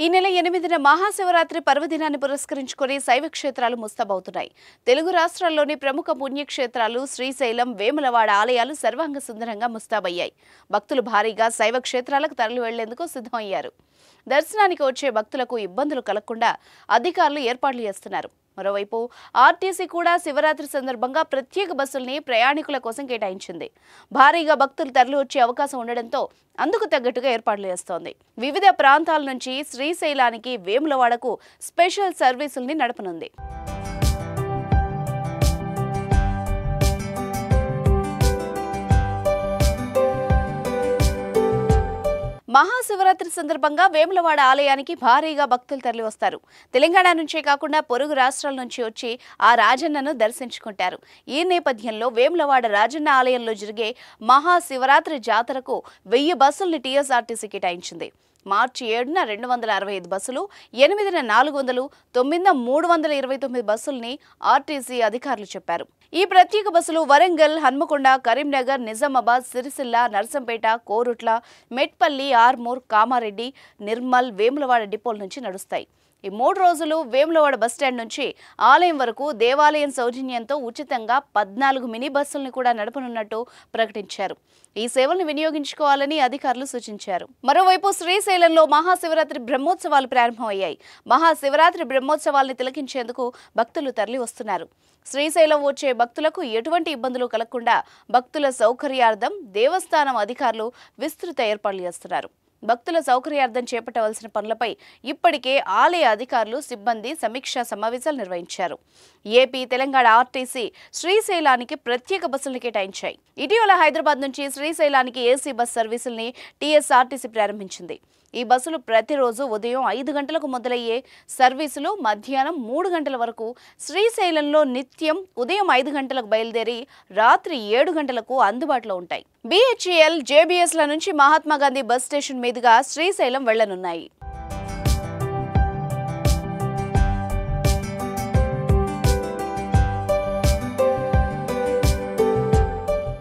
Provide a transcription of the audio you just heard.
ఈ నెల ఎనిమిదిన మహాశివరాత్రి పర్వదినాన్ని పురస్కరించుకుని శైవ క్షేత్రాలు ముస్తబవుతున్నాయి తెలుగు రాష్ట్రాల్లోని ప్రముఖ పుణ్యక్షేత్రాలు శ్రీశైలం వేములవాడ ఆలయాలు సర్వాంగ సుందరంగా ముస్తాబయ్యాయి భక్తులు భారీగా శైవ క్షేత్రాలకు తరలి వెళ్లేందుకు సిద్ధమయ్యారు దర్శనానికి వచ్చే భక్తులకు ఇబ్బందులు కలగకుండా అధికారులు ఏర్పాట్లు చేస్తున్నారు మరోవైపు ఆర్టీసీ కూడా శివరాత్రి సందర్భంగా ప్రత్యేక బస్సుల్ని ప్రయాణికుల కోసం కేటాయించింది భారీగా భక్తులు తరలి వచ్చే అవకాశం ఉండడంతో అందుకు తగ్గట్టుగా ఏర్పాట్లు చేస్తోంది వివిధ ప్రాంతాల నుంచి శ్రీశైలానికి వేములవాడకు స్పెషల్ సర్వీసుల్ని నడపనుంది మహాశివరాత్రి సందర్భంగా వేములవాడ ఆలయానికి భారీగా భక్తులు తరలివస్తారు తెలంగాణ నుంచే కాకుండా పొరుగు రాష్ట్రాల నుంచి వచ్చి ఆ రాజన్నను దర్శించుకుంటారు ఈ నేపథ్యంలో వేములవాడ రాజన్న ఆలయంలో జరిగే మహాశివరాత్రి జాతరకు వెయ్యి బస్సుల్ని టీఎస్ఆర్టీసీ కేటాయించింది మార్చి ఏడున రెండు వందల అరవై ఐదు బస్సులు ఎనిమిదిన నాలుగు వందలు తొమ్మిదిన మూడు వందల ఇరవై తొమ్మిది బస్సుల్ని ఆర్టీసీ అధికారులు చెప్పారు ఈ ప్రత్యేక బస్సులు వరంగల్ హన్మకొండ కరీంనగర్ నిజామాబాద్ సిరిసిల్ల నర్సంపేట కోరుట్ల మెట్పల్లి ఆర్మూర్ కామారెడ్డి నిర్మల్ వేములవాడ డిపోల నుంచి నడుస్తాయి ఈ మూడు రోజులు వేములవాడ బస్టాండ్ నుంచి ఆలయం వరకు దేవాలయం సౌజన్యంతో ఉచితంగా పద్నాలుగు మినీ బస్సులను కూడా నడపనున్నట్టు ప్రకటించారు ఈ సేవలను వినియోగించుకోవాలని అధికారులు సూచించారు మరోవైపు శ్రీశైలంలో మహాశివరాత్రి బ్రహ్మోత్సవాలు ప్రారంభమయ్యాయి మహాశివరాత్రి బ్రహ్మోత్సవాల్ని తిలకించేందుకు భక్తులు తరలి వస్తున్నారు శ్రీశైలం వచ్చే భక్తులకు ఎటువంటి ఇబ్బందులు కలగకుండా భక్తుల సౌకర్యార్థం దేవస్థానం అధికారులు విస్తృత ఏర్పాట్లు చేస్తున్నారు భక్తుల సౌకర్యార్థం చేపట్టవలసిన పనులపై ఇప్పటికే ఆలయ అధికారులు సిబ్బంది సమీక్షా సమావేశాలు నిర్వహించారు ఏపీ తెలంగాణ ఆర్టీసీ శ్రీశైలానికి ప్రత్యేక బస్సులను కేటాయించాయి ఇటీవల హైదరాబాద్ నుంచి శ్రీశైలానికి ఏసీ బస్ సర్వీసుల్ని టీఎస్ఆర్టీసీ ప్రారంభించింది ఈ బస్సులు ప్రతిరోజు ఉదయం ఐదు గంటలకు మొదలయ్యే సర్వీసులు మధ్యాహ్నం మూడు గంటల వరకు శ్రీశైలంలో నిత్యం ఉదయం ఐదు గంటలకు బయలుదేరి రాత్రి ఏడు గంటలకు అందుబాటులో ఉంటాయి బిహెచ్ఎల్ జేబీఎస్ల నుంచి మహాత్మాగాంధీ బస్ స్టేషన్ మీద మీదుగా శ్రీశైలం వెళ్లనున్నాయి